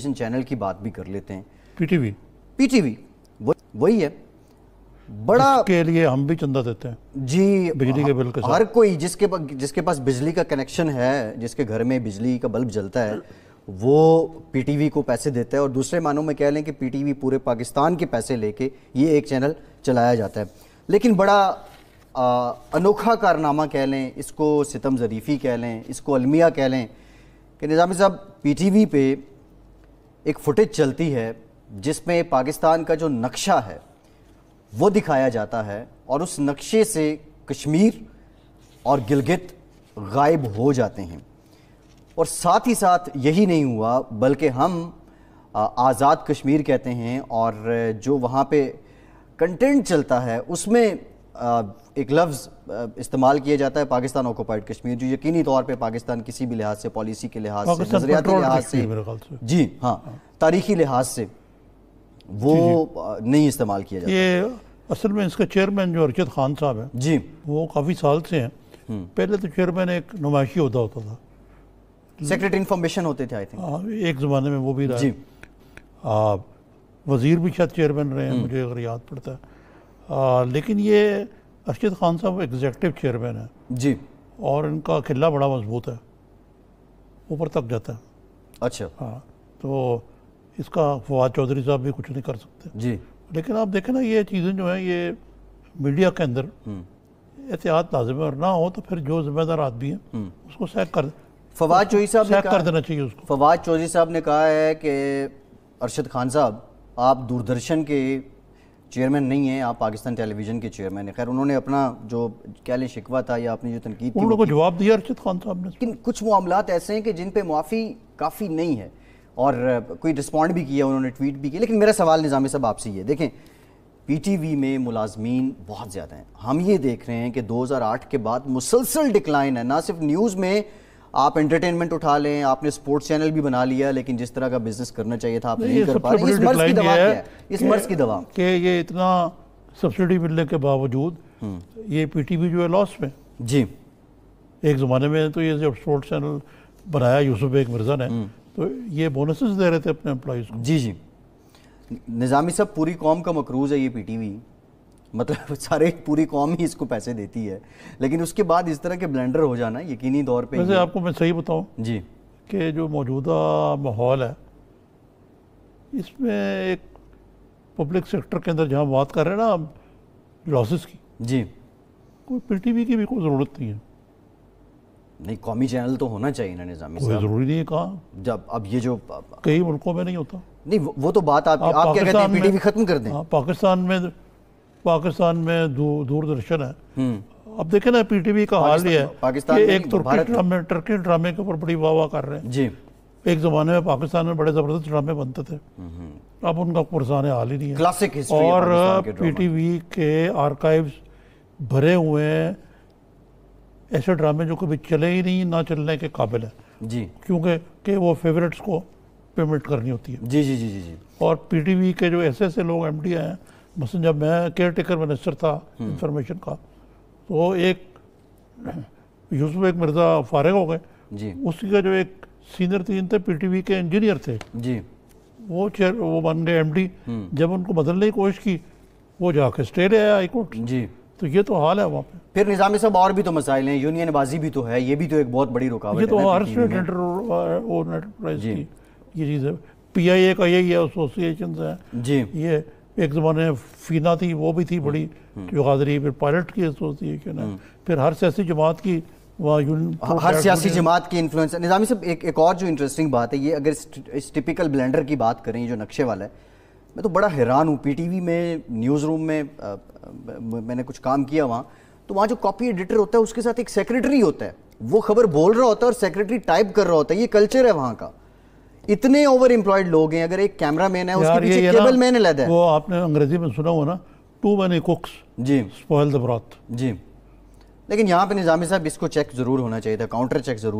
Television channel की बात भी कर लेते हैं पीटीवी पीटीवी वही है बड़ा के लिए हम भी चंदा देते हैं जी बिजली के बिल के साथ हर कोई जिसके जिसके पास बिजली का कनेक्शन है जिसके घर में बिजली का बल्ब जलता है वो पीटीवी को पैसे देता है और दूसरे मानों में कह लें कि पीटीवी पूरे पाकिस्तान के पैसे लेके ये एक चैनल चलाया जाता है लेकिन बड़ा आ, अनोखा कारनामा कह लें इसको सितम ज़रीफ़ी कह लें इसको अलमिया कह लें कि निज़ाम साहब पीटीवी पे एक फुटेज चलती है जिसमें पाकिस्तान का जो नक्शा है वो दिखाया जाता है और उस नक्शे से कश्मीर और गिलगित गायब हो जाते हैं और साथ ही साथ यही नहीं हुआ बल्कि हम आज़ाद कश्मीर कहते हैं और जो वहाँ पे कंटेंट चलता है उसमें एक लफ्ज़ uh, इस्तेमाल किया जाता है पाकिस्तान ऑकोपाइड कश्मीर जो यकीनी तौर पे पाकिस्तान किसी भी लिहाज से पॉलिसी के लिहाज से नजरियाती लिहाज से जी हाँ तारीखी लिहाज से वो uh, नहीं इस्तेमाल किया जाता ये असल में इसका चेयरमैन जो अरशद खान साहब हैं जी वो काफ़ी साल से हैं हम्म। पहले तो चेयरमैन एक नुमाइशी अहदा होता था सेक्रेटरी इन्फॉर्मेशन होते थे आई थिंक हाँ, एक ज़माने में वो भी रहा जी वज़ीर भी शायद चेयरमैन रहे हैं हम्म। मुझे अगर याद पड़ता है लेकिन ये अर्शद खान साहब एग्जेक्टिव चेयरमैन है जी और इनका किला बड़ा मजबूत है ऊपर तक जाता है अच्छा हाँ तो इसका फवाद चौधरी साहब भी कुछ नहीं कर सकते जी लेकिन आप देखें ना ये चीज़ें जो हैं ये मीडिया के अंदर हम्म। एहतियात लाजिम है और ना हो तो फिर जो जिम्मेदार आदमी है हम्म। उसको सैक कर फवाद चौधरी साहब सैक कर देना चाहिए उसको फवाद चौधरी साहब ने कहा है कि अरशद खान साहब आप दूरदर्शन के चेयरमैन नहीं है आप पाकिस्तान टेलीविजन के चेयरमैन है खैर उन्होंने अपना जो कह लें शिकवा था या अपनी जो तनकीद उन लोगों को जवाब दिया अर्चित खान साहब ने लेकिन कुछ मामला ऐसे हैं कि जिन पे मुआफ़ी काफ़ी नहीं है और कोई रिस्पॉन्ड भी किया उन्होंने ट्वीट भी किया लेकिन मेरा सवाल निज़ाम साहब आपसे ये देखें पीटीवी में मुलाजमीन बहुत ज़्यादा हैं हम ये देख रहे हैं कि 2008 के बाद मुसलसल डिक्लाइन है ना सिर्फ न्यूज़ में आप एंटरटेनमेंट उठा लें आपने स्पोर्ट्स चैनल भी बना लिया लेकिन जिस तरह का बिजनेस करना चाहिए था आप नहीं, कर पा रहे इस मर्ज की दवा इस मर्ज की दवा ये इतना सब्सिडी मिलने के बावजूद हम्म। ये पीटीवी जो है लॉस में जी एक ज़माने में तो ये जब स्पोर्ट्स चैनल बनाया यूसुफ बेग मिर्ज़ा ने हम्म। तो ये बोनसेस दे रहे थे अपने एम्प्लॉयज़ को जी जी निज़ामी साहब पूरी कौम का मकरूज है ये पीटीवी मतलब सारे पूरी कौम ही इसको पैसे देती है लेकिन उसके बाद इस तरह के ब्लेंडर हो जाना यकीनी तौर पर आपको मैं सही बताऊँ जी कि जो मौजूदा माहौल है इसमें एक पब्लिक सेक्टर के अंदर जहाँ बात कर रहे हैं ना हम लॉसेस की जी कोई पी टी वी की भी कोई ज़रूरत नहीं है नहीं कौमी चैनल तो होना चाहिए ना निज़ामी कोई ज़रूरी नहीं है जब अब ये जो कई मुल्कों में नहीं होता नहीं वो, वो तो बात आप, आप, आप क्या कहते हैं पीटीवी खत्म कर दें हाँ, पाकिस्तान में पाकिस्तान में दूरदर्शन है हम्म। अब देखे ना पीटीवी का हाल ही है पाकिस्तान एक तुर्की ड्रामे टर्की ड्रामे के ऊपर बड़ी वाह कर रहे हैं जी एक जमाने में पाकिस्तान में बड़े जबरदस्त ड्रामे बनते थे हम्म। अब उनका पुरसान हाल ही नहीं है क्लासिक और पीटीवी के आर्काइव्स भरे हुए हैं ऐसे ड्रामे जो कभी चले ही नहीं ना चलने के काबिल है जी क्योंकि के वो फेवरेट्स को पेमेंट करनी होती है जी जी जी जी जी और पीटीवी के जो ऐसे ऐसे लोग एम हैं मसलन जब मैं केयर टेकर मिनिस्टर था इंफॉर्मेशन हम्म। का तो एक यूसुफ एक मिर्ज़ा फारग हो गए जी उसी का जो एक सीनियर तीन थे पीटीवी के इंजीनियर थे जी वो चेयर वो बन गए एमडी हम्म। जब उनको बदलने की कोशिश की वो जाके स्टे ले आया हाईकोर्ट जी तो ये तो हाल है वहाँ पे फिर निज़ाम सब और भी तो मसाइल हैं यूनियन बाजी भी तो है ये भी तो एक बहुत बड़ी रुकावट ये तो हर स्टेट एंटरप्राइज की ये चीज़ है पी आई ए का यही है एसोसिएशन है जी ये एक ज़माने में फीना थी वो भी थी हम्म, बड़ी हम्म। जो गादरी फिर पायलट की होती हम्म। फिर हर सियासी जमात की हाँ, हर सियासी जमात की इन्फ्लुएंस निज़ामी सब एक एक और जो इंटरेस्टिंग बात है ये अगर इस टिपिकल ब्लेंडर की बात करें जो नक्शे वाला है मैं तो बड़ा हैरान हूँ पीटीवी में न्यूज़ रूम में आ, आ, मैंने कुछ काम किया वहाँ तो वहाँ जो कॉपी एडिटर होता है उसके साथ एक सेक्रेटरी होता है वो खबर बोल रहा होता है और सेक्रेटरी टाइप कर रहा होता है ये कल्चर है वहाँ का इतने ओवर एम्प्लॉयड लोग हैं अगर एक कैमरा मैन है उसके पीछे केबल मैन है वो आपने अंग्रेजी में सुना हुआ ना टू मैनी कुक्स जी स्पॉइल द ब्रॉथ जी लेकिन यहाँ पे निज़ामी साहब इसको चेक ज़रूर होना चाहिए था काउंटर चेक ज़रूर